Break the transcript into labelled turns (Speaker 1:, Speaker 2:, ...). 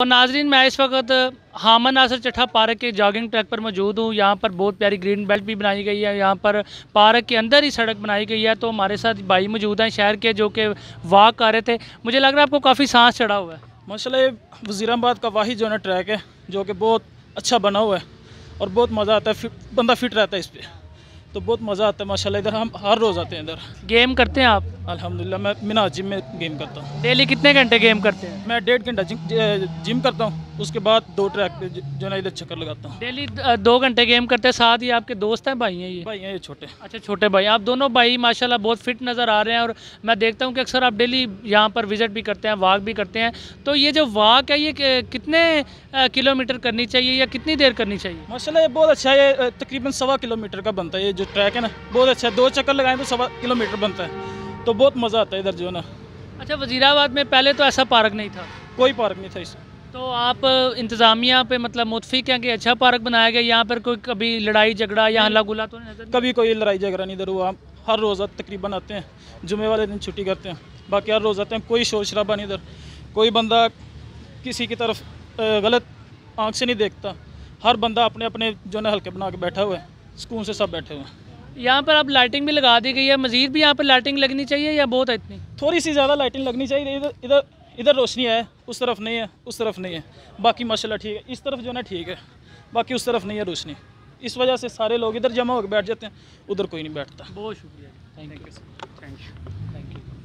Speaker 1: और नाजरीन मैं इस वक्त हामन नासर चटा पार्क के जॉगिंग ट्रैक पर मौजूद हूँ यहाँ पर बहुत प्यारी ग्रीन बेल्ट भी बनाई गई है यहाँ पर पार्क के अंदर ही सड़क बनाई गई है तो हमारे साथ भाई मौजूद हैं शहर के जो कि वाक आ रहे थे मुझे लग रहा है आपको काफ़ी सांस चढ़ा हुआ है माशा
Speaker 2: वज़ीराबाद का वाहि जो ना ट्रैक है जो कि बहुत अच्छा बना हुआ है और बहुत मज़ा आता है फिट, बंदा फिट रहता है इस पर तो बहुत मज़ा आता है माशा इधर हम हर रोज़ आते हैं इधर गेम करते हैं आप अल्हम्दुलिल्लाह मैं मिना जिम में गेम करता हूँ डेली कितने घंटे गेम करते हैं मैं डेढ़ घंटा जिम जिम करता हूँ उसके बाद दो ट्रैक पे जो ना इधर चक्कर लगाता हूँ
Speaker 1: डेली दो घंटे गेम करते हैं साथ ही आपके दोस्त हैं भाई हैं ये भाई हैं ये छोटे अच्छा छोटे भाई आप दोनों भाई माशाल्लाह बहुत फिट नज़र आ रहे हैं और मैं देखता हूँ कि अक्सर आप डेली यहाँ पर विज़िट भी करते हैं वाक भी करते हैं तो ये जो वाक है ये कितने किलोमीटर करनी चाहिए या कितनी देर करनी चाहिए
Speaker 2: माशा ये बहुत अच्छा है तकरीबन सवा किलोमीटर का बनता है ये जो ट्रैक है ना बहुत अच्छा है दो चक्कर लगाएं तो सवा किलोमीटर बनता है तो बहुत
Speaker 1: मज़ा आता है इधर जो ना अच्छा वजीराबाद में पहले तो ऐसा पार्क नहीं था कोई पार्क नहीं था इस तो आप इंतज़ामिया पे मतलब मुतफिक हैं कि अच्छा पार्क बनाया गया यहाँ पर कोई कभी लड़ाई झगड़ा या हल्ला गुला तो नहीं कभी
Speaker 2: कोई लड़ाई झगड़ा नहीं इधर हुआ हर रोज़ तकरीबन आते हैं जुमे वाले दिन छुट्टी करते हैं बाकी हर रोज़ आते हैं कोई शोर शराबा नहीं इधर कोई बंदा किसी की तरफ गलत आँख से नहीं देखता हर बंदा अपने अपने जो है हल्के बना के बैठा हुआ है सुकून से सब बैठे हुए हैं
Speaker 1: यहाँ पर आप लाइटिंग भी लगा दी गई है मज़ीद भी यहाँ पर लाइटिंग लगनी चाहिए या
Speaker 2: बहुत है इतनी थोड़ी सी ज़्यादा लाइटिंग लगनी चाहिए इधर इधर इधर रोशनी है उस तरफ नहीं है उस तरफ नहीं है बाकी माशाल्लाह ठीक है इस तरफ जो है ना ठीक है बाकी उस तरफ नहीं है रोशनी इस वजह से सारे लोग इधर जमा होकर बैठ जाते हैं उधर कोई नहीं बैठता बहुत शुक्रिया thank you thank you thank you